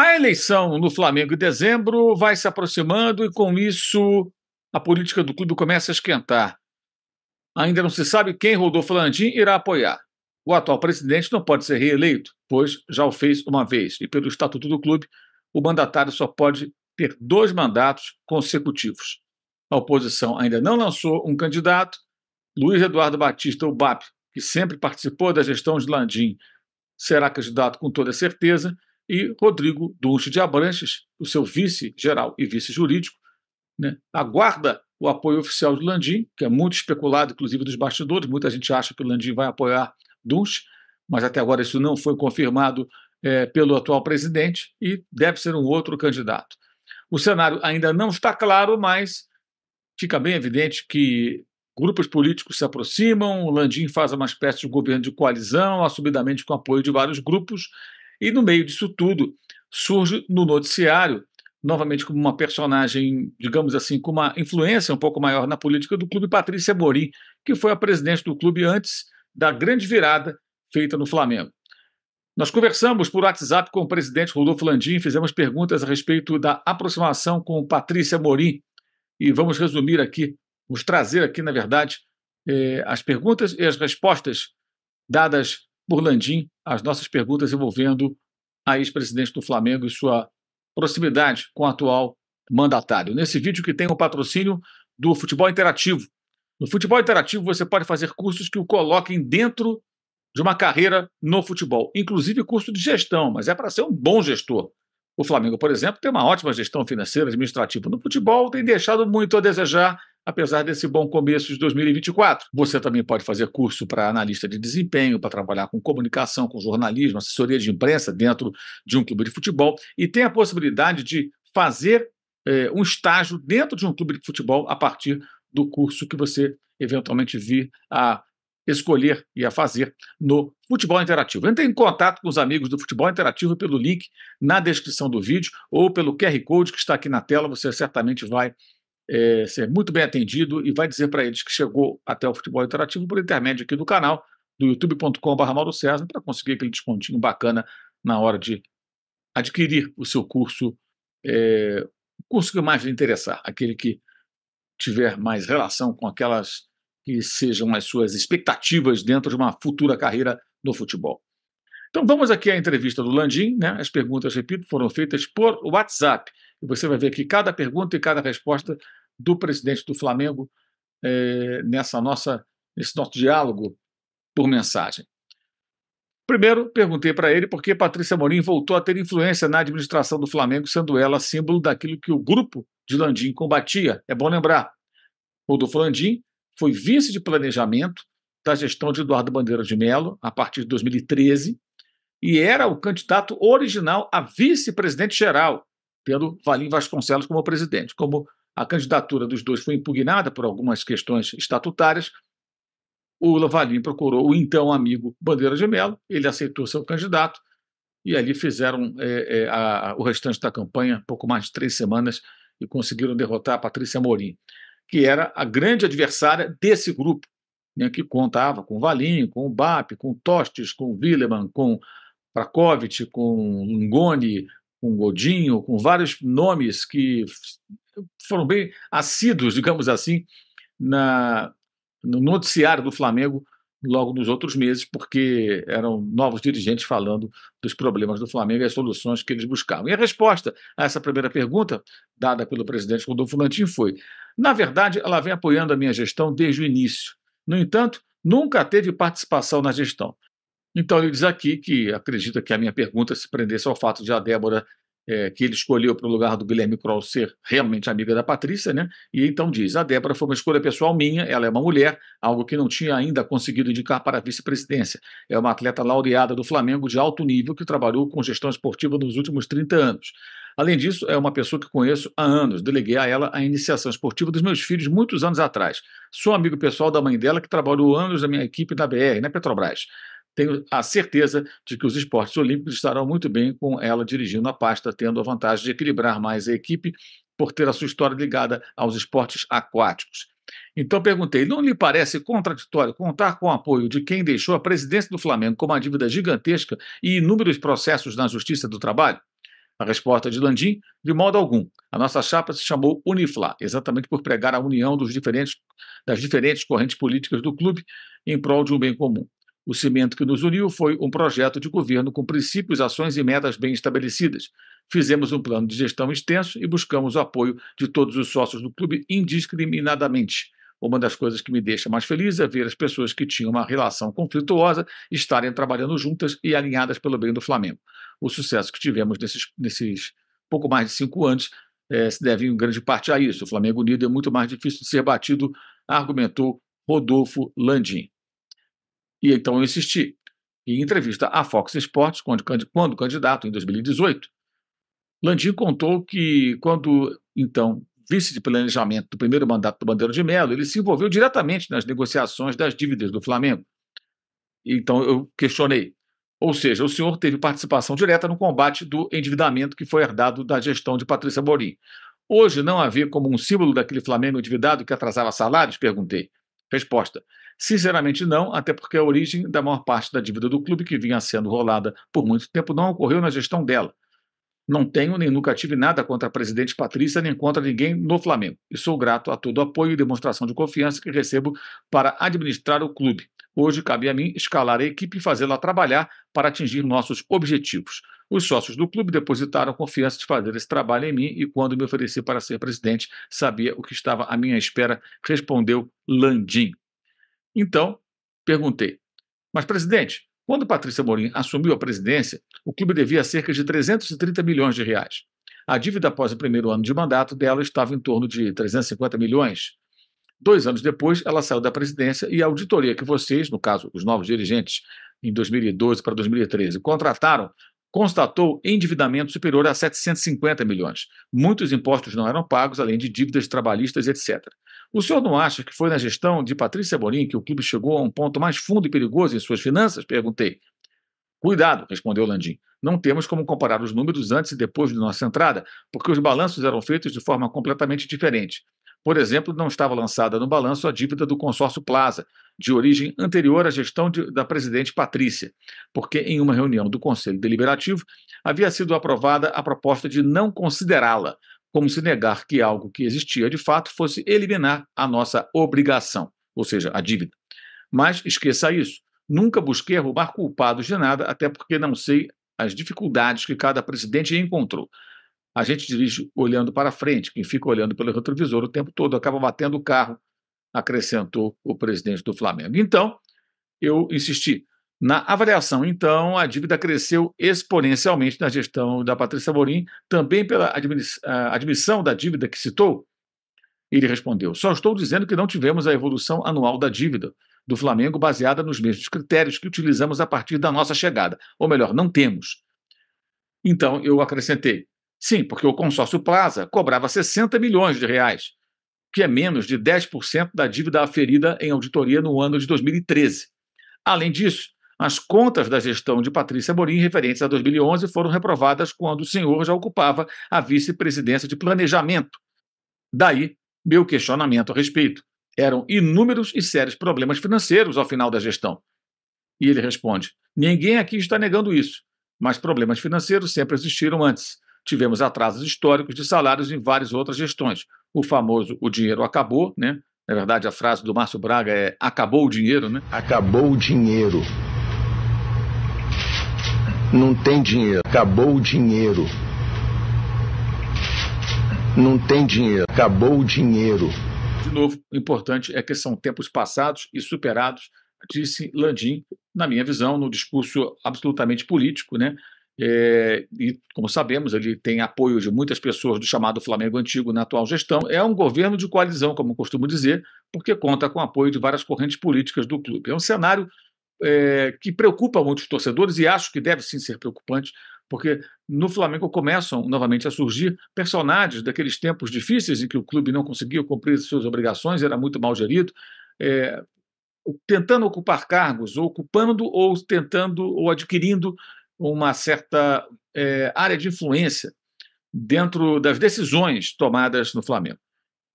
A eleição no Flamengo em dezembro vai se aproximando e, com isso, a política do clube começa a esquentar. Ainda não se sabe quem Rodolfo Landim irá apoiar. O atual presidente não pode ser reeleito, pois já o fez uma vez, e pelo estatuto do clube, o mandatário só pode ter dois mandatos consecutivos. A oposição ainda não lançou um candidato. Luiz Eduardo Batista, o BAP, que sempre participou da gestão de Landim, será candidato com toda certeza, e Rodrigo Dunche de Abranches, o seu vice-geral e vice-jurídico, né, aguarda o apoio oficial de Landim, que é muito especulado, inclusive dos bastidores. Muita gente acha que o Landim vai apoiar Dunche, mas até agora isso não foi confirmado é, pelo atual presidente e deve ser um outro candidato. O cenário ainda não está claro, mas fica bem evidente que grupos políticos se aproximam, o Landim faz uma espécie de governo de coalizão, assumidamente com apoio de vários grupos, e no meio disso tudo, surge no noticiário, novamente como uma personagem, digamos assim, com uma influência um pouco maior na política do clube, Patrícia Borim, que foi a presidente do clube antes da grande virada feita no Flamengo. Nós conversamos por WhatsApp com o presidente Rodolfo Landim, fizemos perguntas a respeito da aproximação com Patrícia Morim e vamos resumir aqui, vamos trazer aqui, na verdade, eh, as perguntas e as respostas dadas por Landim as nossas perguntas envolvendo a ex-presidente do Flamengo e sua proximidade com o atual mandatário. Nesse vídeo que tem o um patrocínio do Futebol Interativo. No Futebol Interativo você pode fazer cursos que o coloquem dentro de uma carreira no futebol, inclusive curso de gestão, mas é para ser um bom gestor. O Flamengo, por exemplo, tem uma ótima gestão financeira, administrativa. No futebol tem deixado muito a desejar apesar desse bom começo de 2024. Você também pode fazer curso para analista de desempenho, para trabalhar com comunicação, com jornalismo, assessoria de imprensa dentro de um clube de futebol e tem a possibilidade de fazer eh, um estágio dentro de um clube de futebol a partir do curso que você eventualmente vir a escolher e a fazer no Futebol Interativo. Entre em contato com os amigos do Futebol Interativo pelo link na descrição do vídeo ou pelo QR Code que está aqui na tela, você certamente vai é, ser muito bem atendido e vai dizer para eles que chegou até o Futebol Interativo por intermédio aqui do canal do youtube.com.br Mauro César para conseguir aquele descontinho bacana na hora de adquirir o seu curso, é, o curso que mais lhe interessar, aquele que tiver mais relação com aquelas que sejam as suas expectativas dentro de uma futura carreira no futebol. Então vamos aqui à entrevista do Landim, né? As perguntas, repito, foram feitas por WhatsApp. E você vai ver que cada pergunta e cada resposta do presidente do Flamengo é, nessa nossa, nesse nosso diálogo por mensagem. Primeiro, perguntei para ele por que Patrícia Morim voltou a ter influência na administração do Flamengo, sendo ela símbolo daquilo que o grupo de Landim combatia. É bom lembrar. o do Landim foi vice de planejamento da gestão de Eduardo Bandeira de Mello a partir de 2013 e era o candidato original a vice-presidente geral, tendo Valim Vasconcelos como presidente. Como a candidatura dos dois foi impugnada por algumas questões estatutárias. O Lavalim procurou o então amigo Bandeira de Mello, ele aceitou ser candidato, e ali fizeram é, é, a, o restante da campanha, pouco mais de três semanas, e conseguiram derrotar a Patrícia Morim, que era a grande adversária desse grupo, né, que contava com o Valim, com o BAP, com o Tostes, com o Willemann, com Prakovic, com Lungoni, com Godinho, com vários nomes que foram bem assíduos, digamos assim, na, no noticiário do Flamengo logo nos outros meses, porque eram novos dirigentes falando dos problemas do Flamengo e as soluções que eles buscavam. E a resposta a essa primeira pergunta, dada pelo presidente Rodolfo Lantin, foi: na verdade, ela vem apoiando a minha gestão desde o início. No entanto, nunca teve participação na gestão. Então ele diz aqui que acredita que a minha pergunta se prendesse ao fato de a Débora é, que ele escolheu para o lugar do Guilherme Kroll ser realmente amiga da Patrícia, né? E então diz: a Débora foi uma escolha pessoal minha, ela é uma mulher, algo que não tinha ainda conseguido indicar para a vice-presidência. É uma atleta laureada do Flamengo de alto nível que trabalhou com gestão esportiva nos últimos 30 anos. Além disso, é uma pessoa que conheço há anos. Deleguei a ela a iniciação esportiva dos meus filhos muitos anos atrás. Sou amigo pessoal da mãe dela, que trabalhou anos na minha equipe da BR, na Petrobras tenho a certeza de que os esportes olímpicos estarão muito bem com ela dirigindo a pasta, tendo a vantagem de equilibrar mais a equipe por ter a sua história ligada aos esportes aquáticos. Então perguntei: não lhe parece contraditório contar com o apoio de quem deixou a presidência do Flamengo com uma dívida gigantesca e inúmeros processos na Justiça do Trabalho? A resposta de Landim, de modo algum. A nossa chapa se chamou Unifla, exatamente por pregar a união diferentes, das diferentes correntes políticas do clube em prol de um bem comum. O cimento que nos uniu foi um projeto de governo com princípios, ações e metas bem estabelecidas. Fizemos um plano de gestão extenso e buscamos o apoio de todos os sócios do clube indiscriminadamente. Uma das coisas que me deixa mais feliz é ver as pessoas que tinham uma relação conflituosa estarem trabalhando juntas e alinhadas pelo bem do Flamengo. O sucesso que tivemos nesses, nesses pouco mais de cinco anos é, se deve em grande parte a isso. O Flamengo unido é muito mais difícil de ser batido, argumentou Rodolfo Landim. E então eu insisti. Em entrevista à Fox Sports, quando, candidato, em 2018, Landim contou que, quando então vice de planejamento do primeiro mandato do Bandeira de Mello, ele se envolveu diretamente nas negociações das dívidas do Flamengo. Então eu questionei. Ou seja, o senhor teve participação direta no combate do endividamento que foi herdado da gestão de Patrícia Borim. Hoje não havia como um símbolo daquele Flamengo endividado que atrasava salários? Perguntei. Resposta: Sinceramente, não, até porque a origem da maior parte da dívida do clube, que vinha sendo rolada por muito tempo, não ocorreu na gestão dela. Não tenho nem nunca tive nada contra a presidente Patrícia, nem contra ninguém no Flamengo. E sou grato a todo o apoio e demonstração de confiança que recebo para administrar o clube. Hoje cabe a mim escalar a equipe e fazê-la trabalhar para atingir nossos objetivos. Os sócios do clube depositaram confiança de fazer esse trabalho em mim e, quando me ofereci para ser presidente, sabia o que estava à minha espera, respondeu Landim. Então, perguntei: Mas, presidente, quando Patrícia Morim assumiu a presidência, o clube devia cerca de 330 milhões de reais. A dívida após o primeiro ano de mandato dela estava em torno de 350 milhões. Dois anos depois, ela saiu da presidência e a auditoria que vocês, no caso, os novos dirigentes, em 2012 para 2013, contrataram, constatou endividamento superior a 750 milhões. Muitos impostos não eram pagos, além de dívidas trabalhistas, etc. O senhor não acha que foi na gestão de Patrícia Borim que o clube chegou a um ponto mais fundo e perigoso em suas finanças? Perguntei. Cuidado, respondeu Landim. Não temos como comparar os números antes e depois de nossa entrada, porque os balanços eram feitos de forma completamente diferente. Por exemplo, não estava lançada no balanço a dívida do consórcio Plaza, de origem anterior à gestão de, da presidente Patrícia, porque em uma reunião do Conselho Deliberativo havia sido aprovada a proposta de não considerá-la, como se negar que algo que existia de fato fosse eliminar a nossa obrigação, ou seja, a dívida. Mas esqueça isso. Nunca busquei arrumar culpados de nada, até porque não sei as dificuldades que cada presidente encontrou. A gente dirige olhando para frente, quem fica olhando pelo retrovisor o tempo todo acaba batendo o carro, acrescentou o presidente do Flamengo. Então, eu insisti, na avaliação, então, a dívida cresceu exponencialmente na gestão da Patrícia Morim, também pela admissão da dívida que citou? Ele respondeu: Só estou dizendo que não tivemos a evolução anual da dívida do Flamengo baseada nos mesmos critérios que utilizamos a partir da nossa chegada. Ou melhor, não temos. Então, eu acrescentei: sim, porque o consórcio Plaza cobrava 60 milhões de reais, que é menos de 10% da dívida aferida em auditoria no ano de 2013. Além disso, as contas da gestão de Patrícia Morim referentes a 2011 foram reprovadas quando o senhor já ocupava a vice-presidência de planejamento. Daí, meu questionamento a respeito. Eram inúmeros e sérios problemas financeiros ao final da gestão. E ele responde: Ninguém aqui está negando isso, mas problemas financeiros sempre existiram antes. Tivemos atrasos históricos de salários em várias outras gestões. O famoso o dinheiro acabou, né? Na verdade, a frase do Márcio Braga é acabou o dinheiro, né? Acabou o dinheiro. Não tem dinheiro. Acabou o dinheiro. Não tem dinheiro. Acabou o dinheiro. De novo, o importante é que são tempos passados e superados, disse Landim, na minha visão, no discurso absolutamente político, né? É, e, como sabemos, ele tem apoio de muitas pessoas do chamado Flamengo antigo na atual gestão. É um governo de coalizão, como costumo dizer, porque conta com apoio de várias correntes políticas do clube. É um cenário é, que preocupa muitos torcedores e acho que deve sim ser preocupante, porque no Flamengo começam novamente a surgir personagens daqueles tempos difíceis em que o clube não conseguia cumprir suas obrigações, era muito mal gerido, é, tentando ocupar cargos, ou ocupando ou tentando ou adquirindo uma certa é, área de influência dentro das decisões tomadas no Flamengo.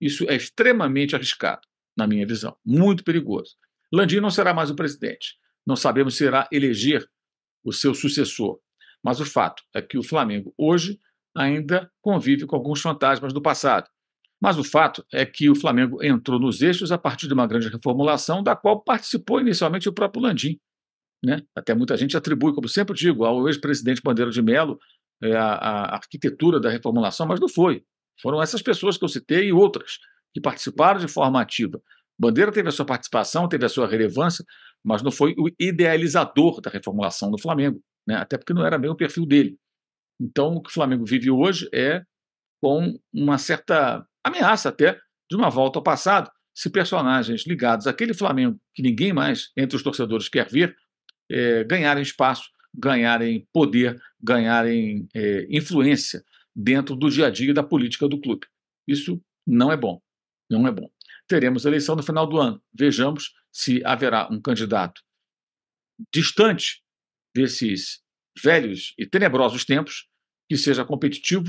Isso é extremamente arriscado, na minha visão, muito perigoso. Landim não será mais o presidente não sabemos se irá eleger o seu sucessor. Mas o fato é que o Flamengo hoje ainda convive com alguns fantasmas do passado. Mas o fato é que o Flamengo entrou nos eixos a partir de uma grande reformulação, da qual participou inicialmente o próprio Landim. Né? Até muita gente atribui, como sempre digo, ao ex-presidente Bandeira de melo é, a, a arquitetura da reformulação, mas não foi. Foram essas pessoas que eu citei e outras que participaram de forma ativa. Bandeira teve a sua participação, teve a sua relevância, mas não foi o idealizador da reformulação do Flamengo, né? até porque não era bem o perfil dele. Então, o que o Flamengo vive hoje é com uma certa ameaça até de uma volta ao passado, se personagens ligados àquele Flamengo que ninguém mais entre os torcedores quer ver é, ganharem espaço, ganharem poder, ganharem é, influência dentro do dia a dia da política do clube. Isso não é bom. Não é bom teremos eleição no final do ano. Vejamos se haverá um candidato distante desses velhos e tenebrosos tempos, que seja competitivo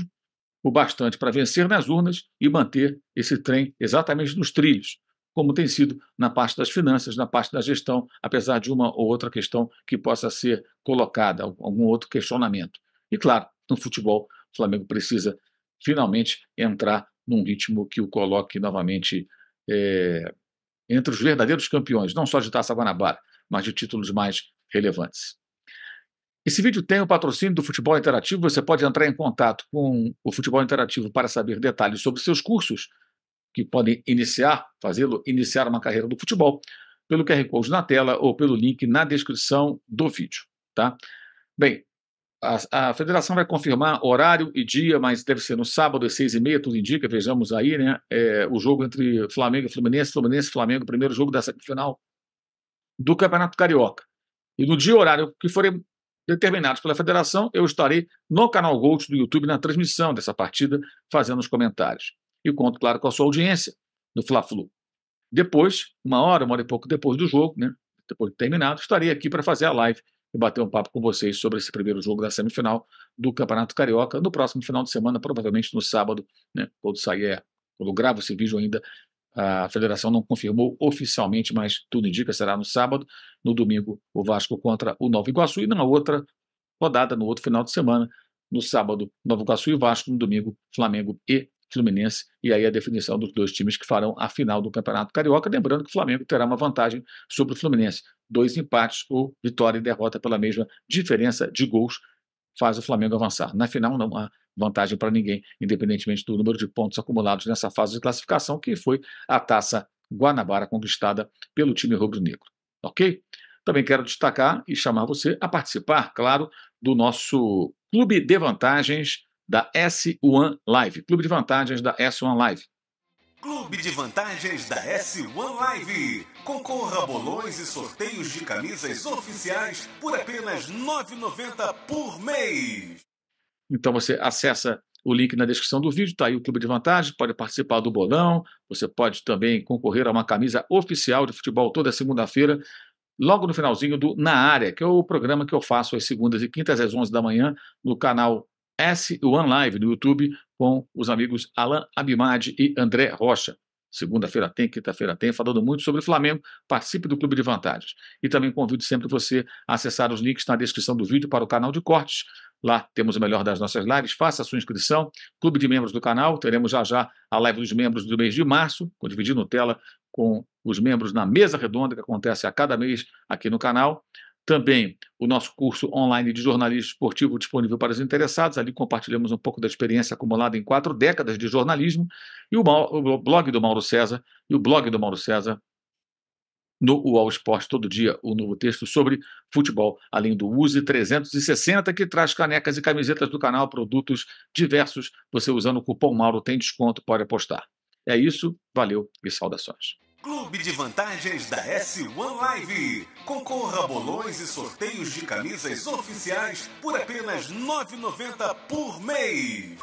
o bastante para vencer nas urnas e manter esse trem exatamente nos trilhos, como tem sido na parte das finanças, na parte da gestão, apesar de uma ou outra questão que possa ser colocada, algum outro questionamento. E claro, no futebol, o Flamengo precisa finalmente entrar num ritmo que o coloque novamente é, entre os verdadeiros campeões, não só de Taça Guanabara, mas de títulos mais relevantes. Esse vídeo tem o patrocínio do Futebol Interativo. Você pode entrar em contato com o Futebol Interativo para saber detalhes sobre seus cursos, que podem iniciar, fazê-lo iniciar uma carreira do futebol, pelo QR Code na tela ou pelo link na descrição do vídeo. Tá? Bem, a, a, federação vai confirmar horário e dia, mas deve ser no sábado às seis e meia, tudo indica, vejamos aí, né? É, o jogo entre Flamengo e Fluminense, Fluminense e Flamengo, primeiro jogo da semifinal do Campeonato Carioca. E no dia e horário que forem determinados pela federação, eu estarei no canal Gold do YouTube na transmissão dessa partida, fazendo os comentários. E conto, claro, com a sua audiência no Fla-Flu. Depois, uma hora, uma hora e pouco depois do jogo, né? Depois de terminado, estarei aqui para fazer a live e bater um papo com vocês sobre esse primeiro jogo da semifinal do Campeonato Carioca no próximo final de semana, provavelmente no sábado, né? Quando sair, é, quando gravo esse vídeo ainda, a federação não confirmou oficialmente, mas tudo indica será no sábado. No domingo, o Vasco contra o Nova Iguaçu e na outra rodada, no outro final de semana, no sábado, Nova Iguaçu e Vasco, no domingo, Flamengo e Fluminense. E aí a definição dos dois times que farão a final do Campeonato Carioca. Lembrando que o Flamengo terá uma vantagem sobre o Fluminense dois empates ou vitória e derrota pela mesma diferença de gols faz o Flamengo avançar. Na final, não há vantagem para ninguém, independentemente do número de pontos acumulados nessa fase de classificação, que foi a taça Guanabara conquistada pelo time rubro-negro. Ok? Também quero destacar e chamar você a participar, claro, do nosso Clube de Vantagens da S1 Live. Clube de Vantagens da S1 Live. Clube de Vantagens da S1 Live. Concorra a bolões e sorteios de camisas oficiais por apenas R$ 9,90 por mês. Então você acessa o link na descrição do vídeo, está aí o Clube de Vantagens, pode participar do bolão, você pode também concorrer a uma camisa oficial de futebol toda segunda-feira, logo no finalzinho do Na Área, que é o programa que eu faço às segundas e quintas às 11 da manhã no canal S1 Live no YouTube com os amigos Alan Abimad e André Rocha. Segunda-feira tem, quinta-feira tem, falando muito sobre o Flamengo. Participe do Clube de Vantagens. E também convido sempre você a acessar os links na descrição do vídeo para o canal de cortes. Lá temos o melhor das nossas lives. Faça a sua inscrição. Clube de membros do canal. Teremos já já a live dos membros do mês de março, com dividindo tela com os membros na mesa redonda que acontece a cada mês aqui no canal também o nosso curso online de jornalismo esportivo disponível para os interessados. Ali compartilhamos um pouco da experiência acumulada em quatro décadas de jornalismo e o, o blog do Mauro César e o blog do Mauro César no UOL Esporte todo dia, o um novo texto sobre futebol, além do Use 360, que traz canecas e camisetas do canal, produtos diversos. Você usando o cupom Mauro tem desconto, pode apostar. É isso, valeu e saudações. Clube de Vantagens da S1 Live. Concorra a bolões e sorteios de camisas oficiais por apenas R$ 9,90 por mês.